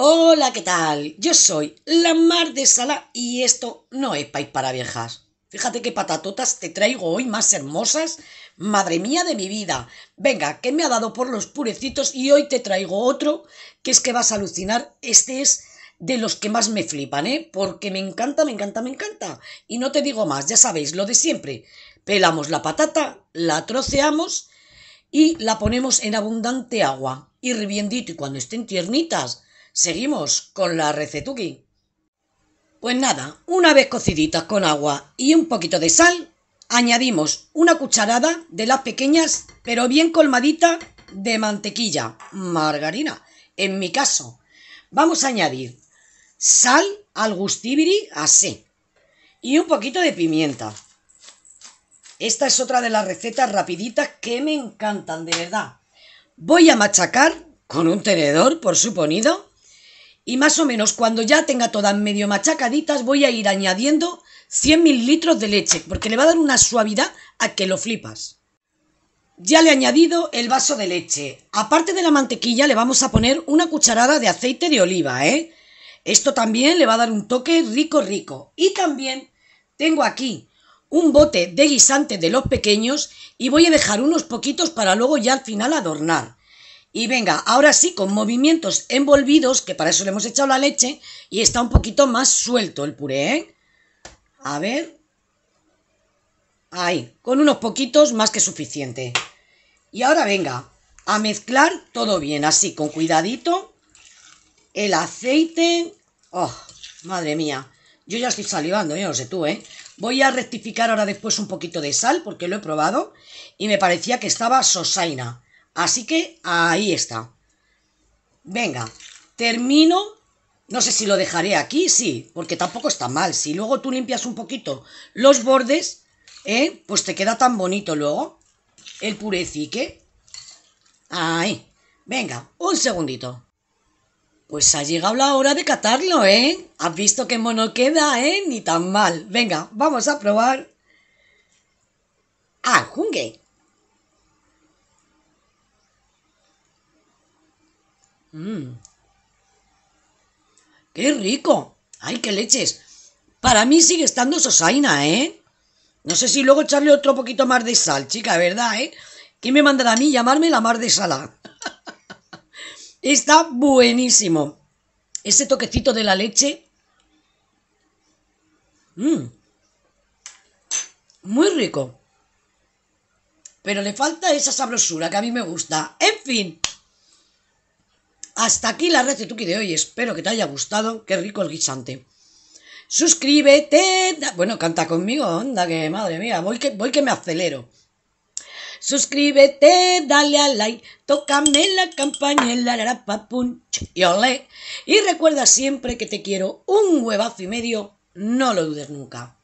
Hola, ¿qué tal? Yo soy la Mar de Sala y esto no es país para viejas. Fíjate qué patatotas te traigo hoy más hermosas. Madre mía de mi vida. Venga, que me ha dado por los purecitos y hoy te traigo otro que es que vas a alucinar. Este es de los que más me flipan, ¿eh? Porque me encanta, me encanta, me encanta. Y no te digo más, ya sabéis, lo de siempre. Pelamos la patata, la troceamos y la ponemos en abundante agua. Y reviendito, y cuando estén tiernitas, Seguimos con la recetuki. Pues nada, una vez cociditas con agua y un poquito de sal, añadimos una cucharada de las pequeñas, pero bien colmadita, de mantequilla, margarina, en mi caso. Vamos a añadir sal al gustibiri así y un poquito de pimienta. Esta es otra de las recetas rapiditas que me encantan, de verdad. Voy a machacar con un tenedor, por suponido, y más o menos cuando ya tenga todas medio machacaditas voy a ir añadiendo 100 mililitros de leche, porque le va a dar una suavidad a que lo flipas. Ya le he añadido el vaso de leche. Aparte de la mantequilla le vamos a poner una cucharada de aceite de oliva, ¿eh? Esto también le va a dar un toque rico rico. Y también tengo aquí un bote de guisante de los pequeños y voy a dejar unos poquitos para luego ya al final adornar. Y venga, ahora sí, con movimientos envolvidos, que para eso le hemos echado la leche, y está un poquito más suelto el puré, ¿eh? A ver. Ahí, con unos poquitos más que suficiente. Y ahora venga, a mezclar todo bien, así, con cuidadito. El aceite... ¡Oh, madre mía! Yo ya estoy salivando, yo no sé tú, ¿eh? Voy a rectificar ahora después un poquito de sal, porque lo he probado, y me parecía que estaba sosaina. Así que ahí está. Venga, termino. No sé si lo dejaré aquí, sí, porque tampoco está mal. Si luego tú limpias un poquito los bordes, ¿eh? pues te queda tan bonito luego el purecique. Ahí. Venga, un segundito. Pues ha llegado la hora de catarlo, ¿eh? Has visto que mono queda, ¿eh? Ni tan mal. Venga, vamos a probar. ¡Ah, jungue! Mm. ¡Qué rico! ¡Ay, qué leches! Para mí sigue estando sosaina, ¿eh? No sé si luego echarle otro poquito más de sal, chica, ¿verdad, eh? ¿Quién me mandará a mí llamarme la mar de sala? Está buenísimo. Ese toquecito de la leche. Mmm. Muy rico. Pero le falta esa sabrosura que a mí me gusta. En fin. Hasta aquí la red de hoy, espero que te haya gustado, qué rico el guisante. Suscríbete, bueno, canta conmigo, onda, que madre mía, voy que, voy que me acelero. Suscríbete, dale al like, tócame la campanilla, la papun, y olé. Y recuerda siempre que te quiero un huevazo y medio, no lo dudes nunca.